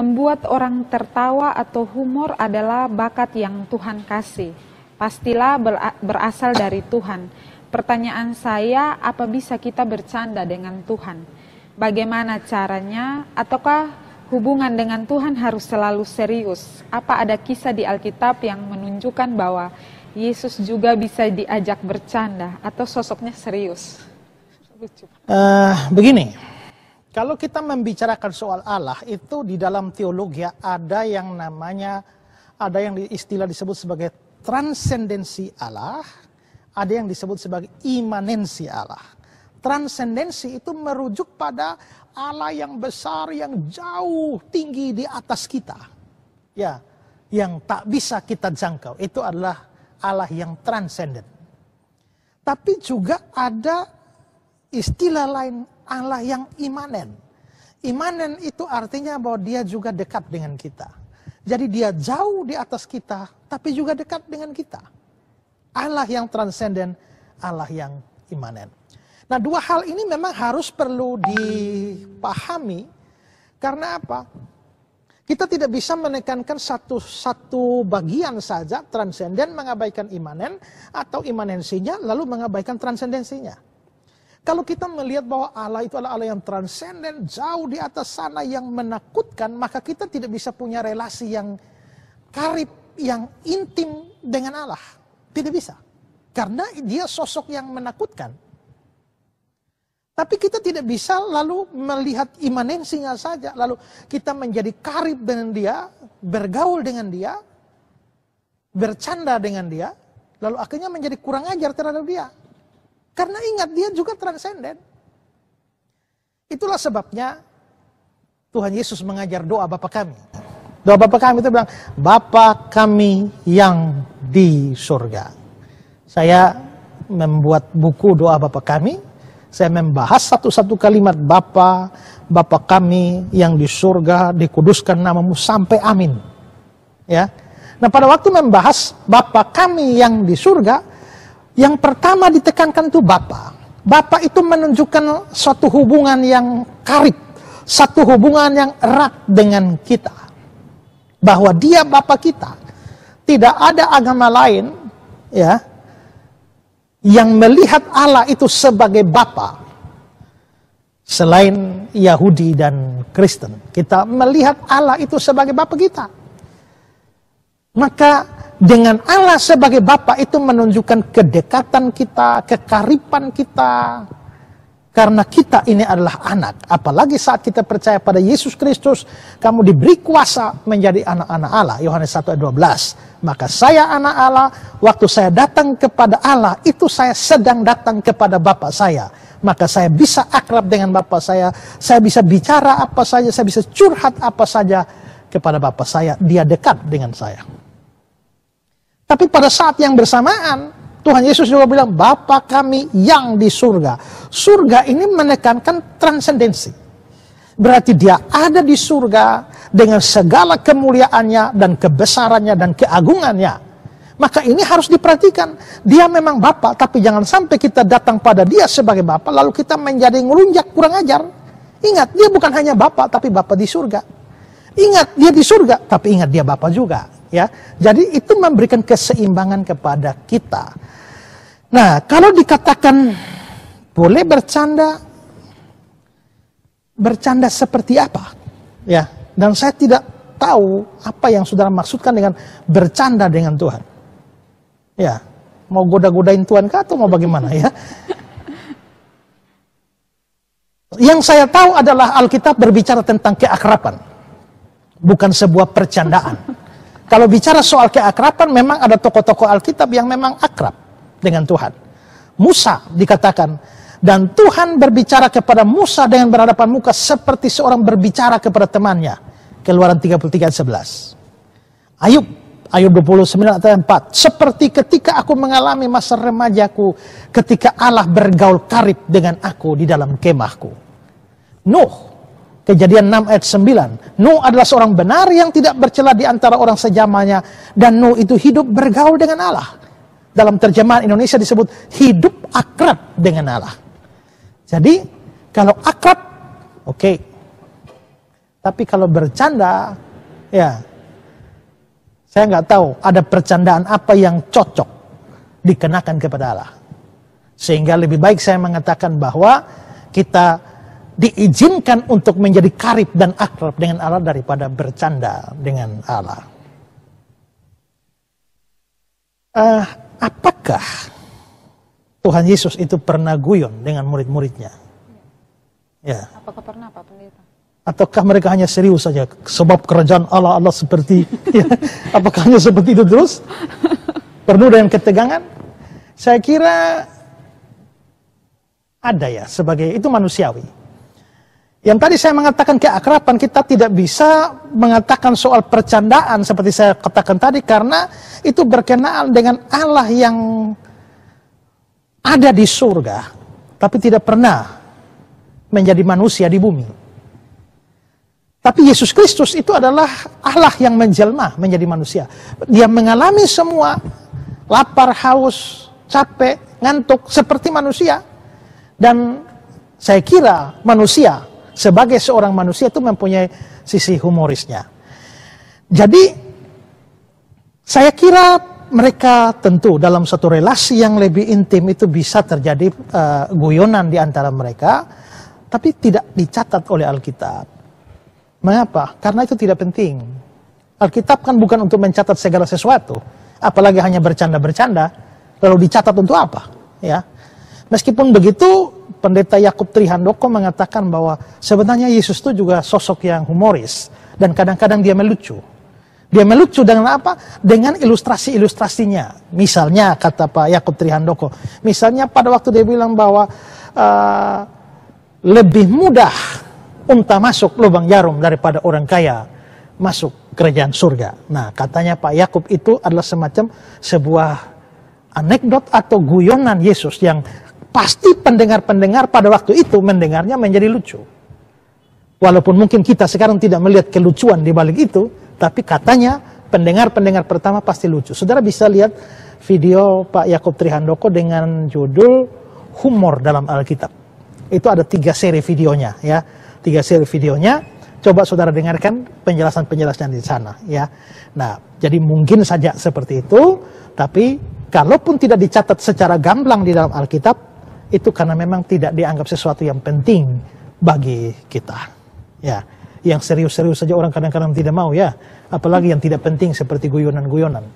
Membuat orang tertawa atau humor adalah bakat yang Tuhan kasih. Pastilah berasal dari Tuhan. Pertanyaan saya, apa bisa kita bercanda dengan Tuhan? Bagaimana caranya? Ataukah hubungan dengan Tuhan harus selalu serius? Apa ada kisah di Alkitab yang menunjukkan bahwa Yesus juga bisa diajak bercanda atau sosoknya serius? Uh, begini, kalau kita membicarakan soal Allah itu di dalam teologi ada yang namanya ada yang istilah disebut sebagai transendensi Allah, ada yang disebut sebagai imanensi Allah. Transendensi itu merujuk pada Allah yang besar yang jauh tinggi di atas kita. Ya, yang tak bisa kita jangkau. Itu adalah Allah yang transenden. Tapi juga ada istilah lain Allah yang imanen. Imanen itu artinya bahwa dia juga dekat dengan kita. Jadi dia jauh di atas kita, tapi juga dekat dengan kita. Allah yang transenden, Allah yang imanen. Nah dua hal ini memang harus perlu dipahami. Karena apa? Kita tidak bisa menekankan satu satu bagian saja transenden mengabaikan imanen atau imanensinya lalu mengabaikan transendensinya. Kalau kita melihat bahwa Allah itu adalah Allah yang transenden, jauh di atas sana yang menakutkan, maka kita tidak bisa punya relasi yang karib, yang intim dengan Allah. Tidak bisa. Karena dia sosok yang menakutkan. Tapi kita tidak bisa lalu melihat imanensinya saja. Lalu kita menjadi karib dengan dia, bergaul dengan dia, bercanda dengan dia. Lalu akhirnya menjadi kurang ajar terhadap dia. Karena ingat dia juga transenden. Itulah sebabnya Tuhan Yesus mengajar doa Bapa kami. Doa Bapa kami itu bilang, Bapa kami yang di surga. Saya membuat buku doa Bapa kami. Saya membahas satu-satu kalimat Bapa, Bapa kami yang di surga, dikuduskan namamu sampai amin. Ya. Nah, pada waktu membahas Bapa kami yang di surga, yang pertama ditekankan itu Bapak. Bapak itu menunjukkan suatu hubungan yang karib, satu hubungan yang erat dengan kita. Bahwa dia Bapak kita. Tidak ada agama lain ya yang melihat Allah itu sebagai Bapa selain Yahudi dan Kristen. Kita melihat Allah itu sebagai Bapa kita. Maka dengan Allah sebagai Bapa itu menunjukkan kedekatan kita, kekaripan kita. Karena kita ini adalah anak, apalagi saat kita percaya pada Yesus Kristus, kamu diberi kuasa menjadi anak-anak Allah. Yohanes 1 ayat 12. Maka saya anak Allah, waktu saya datang kepada Allah, itu saya sedang datang kepada Bapa saya. Maka saya bisa akrab dengan Bapa saya, saya bisa bicara apa saja, saya bisa curhat apa saja kepada Bapa saya, dia dekat dengan saya. Tapi pada saat yang bersamaan, Tuhan Yesus juga bilang, Bapa kami yang di surga. Surga ini menekankan transendensi. Berarti dia ada di surga dengan segala kemuliaannya dan kebesarannya dan keagungannya. Maka ini harus diperhatikan. Dia memang Bapa, tapi jangan sampai kita datang pada dia sebagai Bapa, lalu kita menjadi ngelunjak kurang ajar. Ingat, dia bukan hanya Bapa, tapi Bapa di surga. Ingat, dia di surga, tapi ingat dia Bapa juga ya. Jadi itu memberikan keseimbangan kepada kita. Nah, kalau dikatakan boleh bercanda bercanda seperti apa? Ya, dan saya tidak tahu apa yang saudara maksudkan dengan bercanda dengan Tuhan. Ya, mau goda-godain Tuhan kah atau mau bagaimana ya? Yang saya tahu adalah Alkitab berbicara tentang keakraban, bukan sebuah percandaan. Kalau bicara soal keakrapan, memang ada tokoh-tokoh Alkitab yang memang akrab dengan Tuhan. Musa dikatakan, dan Tuhan berbicara kepada Musa dengan berhadapan muka seperti seorang berbicara kepada temannya. Keluaran 33 11. Ayub, Ayub 29 ayat 4. Seperti ketika aku mengalami masa remajaku, ketika Allah bergaul karib dengan aku di dalam kemahku. Nuh, Kejadian 6 ayat 9. Nuh adalah seorang benar yang tidak bercela di antara orang sejamanya. Dan Nuh itu hidup bergaul dengan Allah. Dalam terjemahan Indonesia disebut hidup akrab dengan Allah. Jadi kalau akrab, oke. Okay. Tapi kalau bercanda, ya. Saya nggak tahu ada percandaan apa yang cocok dikenakan kepada Allah. Sehingga lebih baik saya mengatakan bahwa kita diizinkan untuk menjadi karib dan akrab dengan Allah daripada bercanda dengan Allah. Uh, apakah Tuhan Yesus itu pernah guyon dengan murid-muridnya? Ya. Apakah pernah Pak Pendeta? Ataukah mereka hanya serius saja sebab kerajaan Allah Allah seperti ya, apakah hanya seperti itu terus? Penuh dengan ketegangan? Saya kira ada ya sebagai itu manusiawi yang tadi saya mengatakan keakrapan kita tidak bisa mengatakan soal percandaan seperti saya katakan tadi karena itu berkenaan dengan Allah yang ada di surga tapi tidak pernah menjadi manusia di bumi. Tapi Yesus Kristus itu adalah Allah yang menjelma menjadi manusia. Dia mengalami semua lapar, haus, capek, ngantuk seperti manusia. Dan saya kira manusia sebagai seorang manusia itu mempunyai sisi humorisnya. Jadi saya kira mereka tentu dalam satu relasi yang lebih intim itu bisa terjadi uh, guyonan di antara mereka, tapi tidak dicatat oleh Alkitab. Mengapa? Karena itu tidak penting. Alkitab kan bukan untuk mencatat segala sesuatu, apalagi hanya bercanda-bercanda, lalu dicatat untuk apa? Ya, meskipun begitu pendeta Yakub Trihandoko mengatakan bahwa sebenarnya Yesus itu juga sosok yang humoris dan kadang-kadang dia melucu. Dia melucu dengan apa? Dengan ilustrasi-ilustrasinya. Misalnya kata Pak Yakub Trihandoko, misalnya pada waktu dia bilang bahwa uh, lebih mudah unta masuk lubang jarum daripada orang kaya masuk kerajaan surga. Nah, katanya Pak Yakub itu adalah semacam sebuah anekdot atau guyonan Yesus yang pasti pendengar-pendengar pada waktu itu mendengarnya menjadi lucu. Walaupun mungkin kita sekarang tidak melihat kelucuan di balik itu, tapi katanya pendengar-pendengar pertama pasti lucu. Saudara bisa lihat video Pak Yakub Trihandoko dengan judul Humor dalam Alkitab. Itu ada tiga seri videonya ya. Tiga seri videonya. Coba saudara dengarkan penjelasan-penjelasan di sana ya. Nah, jadi mungkin saja seperti itu, tapi kalaupun tidak dicatat secara gamblang di dalam Alkitab, itu karena memang tidak dianggap sesuatu yang penting bagi kita. Ya, yang serius-serius saja orang kadang-kadang tidak mau ya, apalagi yang tidak penting seperti guyonan-guyonan.